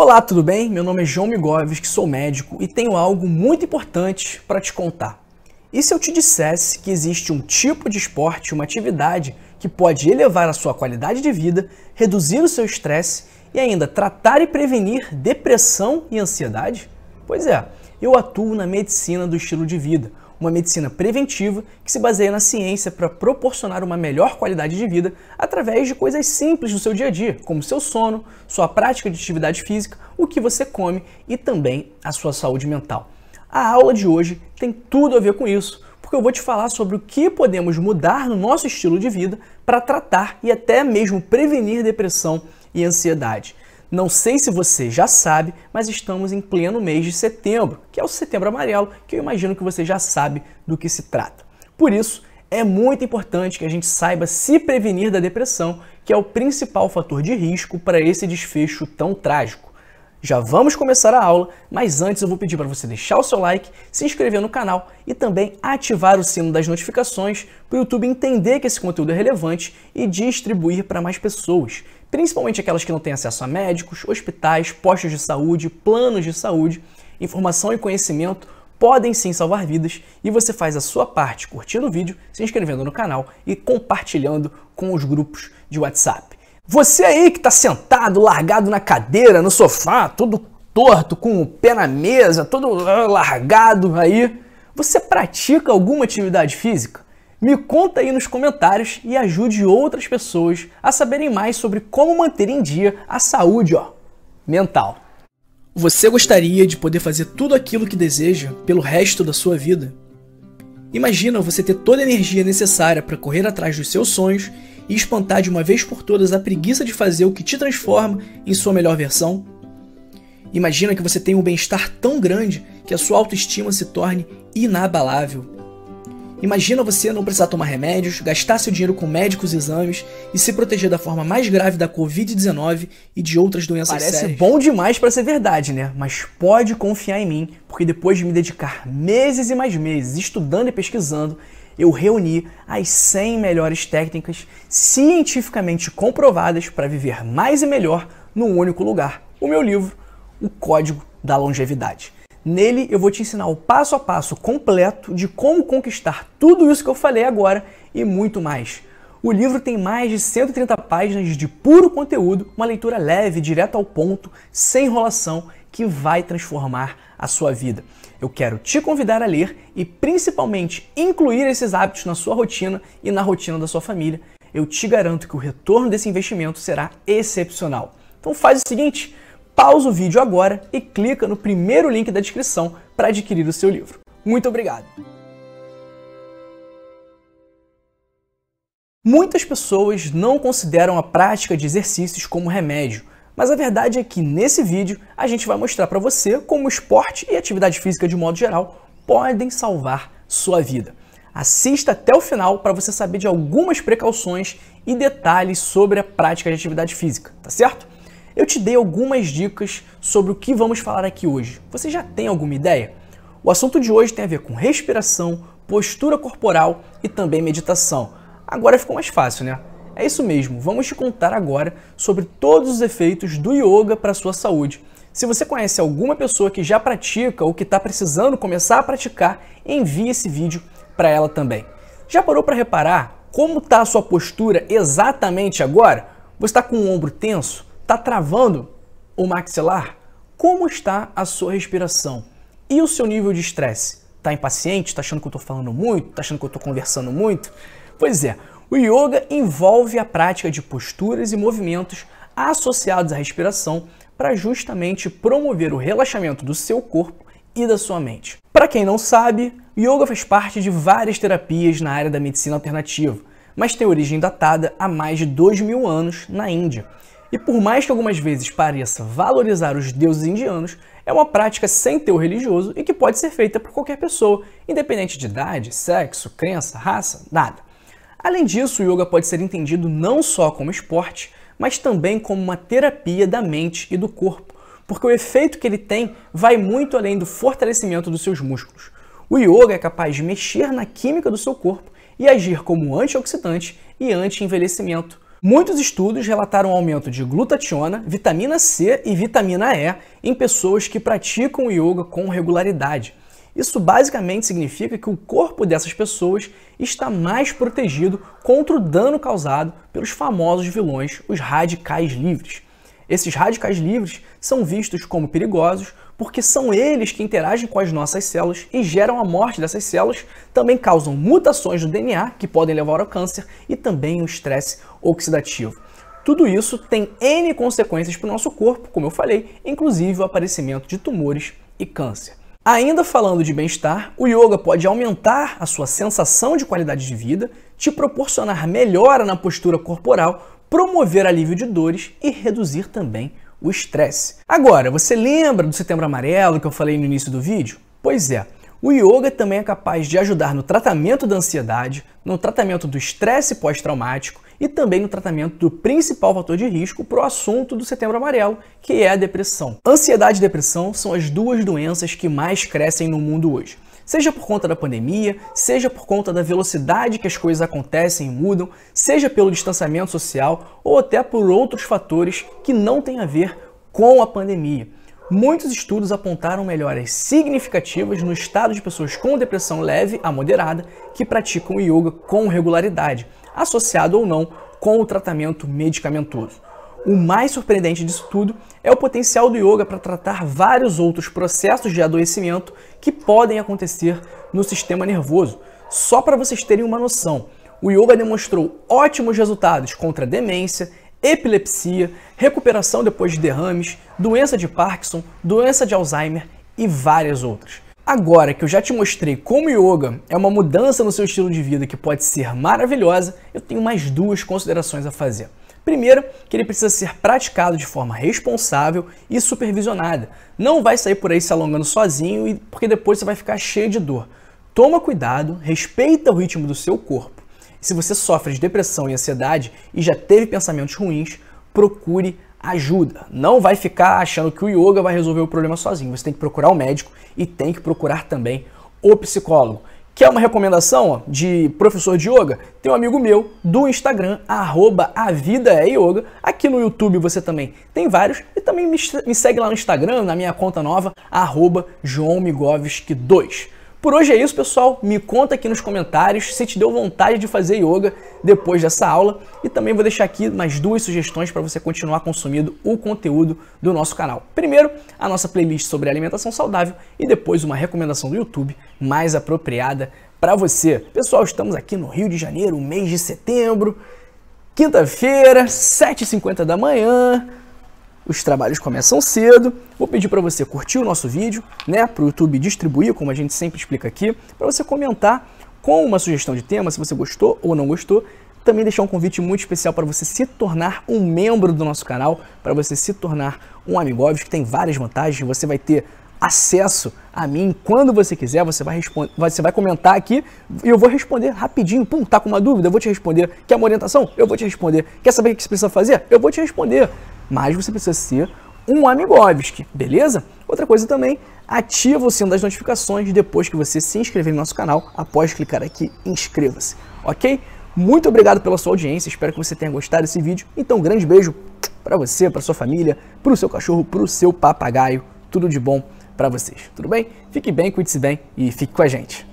Olá, tudo bem? Meu nome é João que sou médico e tenho algo muito importante para te contar. E se eu te dissesse que existe um tipo de esporte, uma atividade que pode elevar a sua qualidade de vida, reduzir o seu estresse e ainda tratar e prevenir depressão e ansiedade? Pois é, eu atuo na medicina do estilo de vida, uma medicina preventiva que se baseia na ciência para proporcionar uma melhor qualidade de vida através de coisas simples no seu dia a dia, como seu sono, sua prática de atividade física, o que você come e também a sua saúde mental. A aula de hoje tem tudo a ver com isso, porque eu vou te falar sobre o que podemos mudar no nosso estilo de vida para tratar e até mesmo prevenir depressão e ansiedade. Não sei se você já sabe, mas estamos em pleno mês de setembro, que é o setembro amarelo, que eu imagino que você já sabe do que se trata. Por isso, é muito importante que a gente saiba se prevenir da depressão, que é o principal fator de risco para esse desfecho tão trágico. Já vamos começar a aula, mas antes eu vou pedir para você deixar o seu like, se inscrever no canal e também ativar o sino das notificações para o YouTube entender que esse conteúdo é relevante e distribuir para mais pessoas, principalmente aquelas que não têm acesso a médicos, hospitais, postos de saúde, planos de saúde. Informação e conhecimento podem sim salvar vidas e você faz a sua parte curtindo o vídeo, se inscrevendo no canal e compartilhando com os grupos de WhatsApp. Você aí que está sentado, largado na cadeira, no sofá, todo torto, com o pé na mesa, todo ah, largado aí, você pratica alguma atividade física? Me conta aí nos comentários e ajude outras pessoas a saberem mais sobre como manter em dia a saúde ó, mental. Você gostaria de poder fazer tudo aquilo que deseja pelo resto da sua vida? Imagina você ter toda a energia necessária para correr atrás dos seus sonhos e espantar de uma vez por todas a preguiça de fazer o que te transforma em sua melhor versão? Imagina que você tem um bem-estar tão grande que a sua autoestima se torne inabalável. Imagina você não precisar tomar remédios, gastar seu dinheiro com médicos e exames e se proteger da forma mais grave da Covid-19 e de outras doenças Parece sérias. bom demais para ser verdade, né? Mas pode confiar em mim, porque depois de me dedicar meses e mais meses estudando e pesquisando, eu reuni as 100 melhores técnicas cientificamente comprovadas para viver mais e melhor num único lugar. O meu livro, O Código da Longevidade. Nele eu vou te ensinar o passo a passo completo de como conquistar tudo isso que eu falei agora e muito mais. O livro tem mais de 130 páginas de puro conteúdo, uma leitura leve, direto ao ponto, sem enrolação, que vai transformar a sua vida. Eu quero te convidar a ler e principalmente incluir esses hábitos na sua rotina e na rotina da sua família. Eu te garanto que o retorno desse investimento será excepcional. Então faz o seguinte, pausa o vídeo agora e clica no primeiro link da descrição para adquirir o seu livro. Muito obrigado. Muitas pessoas não consideram a prática de exercícios como remédio mas a verdade é que nesse vídeo a gente vai mostrar para você como esporte e atividade física de modo geral podem salvar sua vida. Assista até o final para você saber de algumas precauções e detalhes sobre a prática de atividade física, tá certo? Eu te dei algumas dicas sobre o que vamos falar aqui hoje. Você já tem alguma ideia? O assunto de hoje tem a ver com respiração, postura corporal e também meditação. Agora ficou mais fácil, né? É isso mesmo, vamos te contar agora sobre todos os efeitos do yoga para a sua saúde. Se você conhece alguma pessoa que já pratica ou que está precisando começar a praticar, envie esse vídeo para ela também. Já parou para reparar como está a sua postura exatamente agora? Você está com o ombro tenso? Está travando o maxilar? Como está a sua respiração? E o seu nível de estresse? Está impaciente? Está achando que eu estou falando muito? Está achando que eu estou conversando muito? Pois é, o yoga envolve a prática de posturas e movimentos associados à respiração para justamente promover o relaxamento do seu corpo e da sua mente. Para quem não sabe, yoga faz parte de várias terapias na área da medicina alternativa, mas tem origem datada há mais de dois mil anos na Índia. E por mais que algumas vezes pareça valorizar os deuses indianos, é uma prática sem teor religioso e que pode ser feita por qualquer pessoa, independente de idade, sexo, crença, raça, nada. Além disso, o yoga pode ser entendido não só como esporte, mas também como uma terapia da mente e do corpo, porque o efeito que ele tem vai muito além do fortalecimento dos seus músculos. O yoga é capaz de mexer na química do seu corpo e agir como antioxidante e anti-envelhecimento. Muitos estudos relataram aumento de glutationa, vitamina C e vitamina E em pessoas que praticam o yoga com regularidade. Isso basicamente significa que o corpo dessas pessoas está mais protegido contra o dano causado pelos famosos vilões, os radicais livres. Esses radicais livres são vistos como perigosos porque são eles que interagem com as nossas células e geram a morte dessas células, também causam mutações no DNA que podem levar ao câncer e também o estresse oxidativo. Tudo isso tem N consequências para o nosso corpo, como eu falei, inclusive o aparecimento de tumores e câncer. Ainda falando de bem-estar, o yoga pode aumentar a sua sensação de qualidade de vida, te proporcionar melhora na postura corporal, promover alívio de dores e reduzir também o estresse. Agora, você lembra do setembro amarelo que eu falei no início do vídeo? Pois é, o yoga também é capaz de ajudar no tratamento da ansiedade, no tratamento do estresse pós-traumático e também no tratamento do principal fator de risco para o assunto do Setembro Amarelo, que é a depressão. Ansiedade e depressão são as duas doenças que mais crescem no mundo hoje. Seja por conta da pandemia, seja por conta da velocidade que as coisas acontecem e mudam, seja pelo distanciamento social ou até por outros fatores que não têm a ver com a pandemia. Muitos estudos apontaram melhoras significativas no estado de pessoas com depressão leve a moderada que praticam yoga com regularidade, associado ou não com o tratamento medicamentoso. O mais surpreendente disso tudo é o potencial do yoga para tratar vários outros processos de adoecimento que podem acontecer no sistema nervoso. Só para vocês terem uma noção, o yoga demonstrou ótimos resultados contra demência, epilepsia, recuperação depois de derrames, doença de Parkinson, doença de Alzheimer e várias outras. Agora que eu já te mostrei como yoga é uma mudança no seu estilo de vida que pode ser maravilhosa, eu tenho mais duas considerações a fazer. Primeiro, que ele precisa ser praticado de forma responsável e supervisionada. Não vai sair por aí se alongando sozinho e porque depois você vai ficar cheio de dor. Toma cuidado, respeita o ritmo do seu corpo. Se você sofre de depressão e ansiedade e já teve pensamentos ruins, procure ajuda. Não vai ficar achando que o yoga vai resolver o problema sozinho. Você tem que procurar o um médico e tem que procurar também o psicólogo. Quer uma recomendação de professor de yoga? Tem um amigo meu do Instagram, arroba a vida é yoga. Aqui no YouTube você também tem vários. E também me, segue lá no Instagram, na minha conta nova, arroba 2 por hoje é isso, pessoal. Me conta aqui nos comentários se te deu vontade de fazer yoga depois dessa aula e também vou deixar aqui mais duas sugestões para você continuar consumindo o conteúdo do nosso canal. Primeiro, a nossa playlist sobre alimentação saudável e depois uma recomendação do YouTube mais apropriada para você. Pessoal, estamos aqui no Rio de Janeiro, mês de setembro, quinta-feira, 7h50 da manhã os trabalhos começam cedo. Vou pedir para você curtir o nosso vídeo, né, para o YouTube distribuir, como a gente sempre explica aqui, para você comentar com uma sugestão de tema, se você gostou ou não gostou. Também deixar um convite muito especial para você se tornar um membro do nosso canal, para você se tornar um amigo óbvio, que tem várias vantagens. Você vai ter acesso a mim quando você quiser, você vai responder, você vai comentar aqui e eu vou responder rapidinho. Pum, tá com uma dúvida, eu vou te responder. Quer uma orientação? Eu vou te responder. Quer saber o que você precisa fazer? Eu vou te responder mas você precisa ser um Amigovski, beleza? Outra coisa também, ativa o sino das notificações depois que você se inscrever no nosso canal, após clicar aqui inscreva-se, ok? Muito obrigado pela sua audiência, espero que você tenha gostado desse vídeo. Então, um grande beijo para você, para sua família, para o seu cachorro, para o seu papagaio. Tudo de bom para vocês, tudo bem? Fique bem, cuide-se bem e fique com a gente.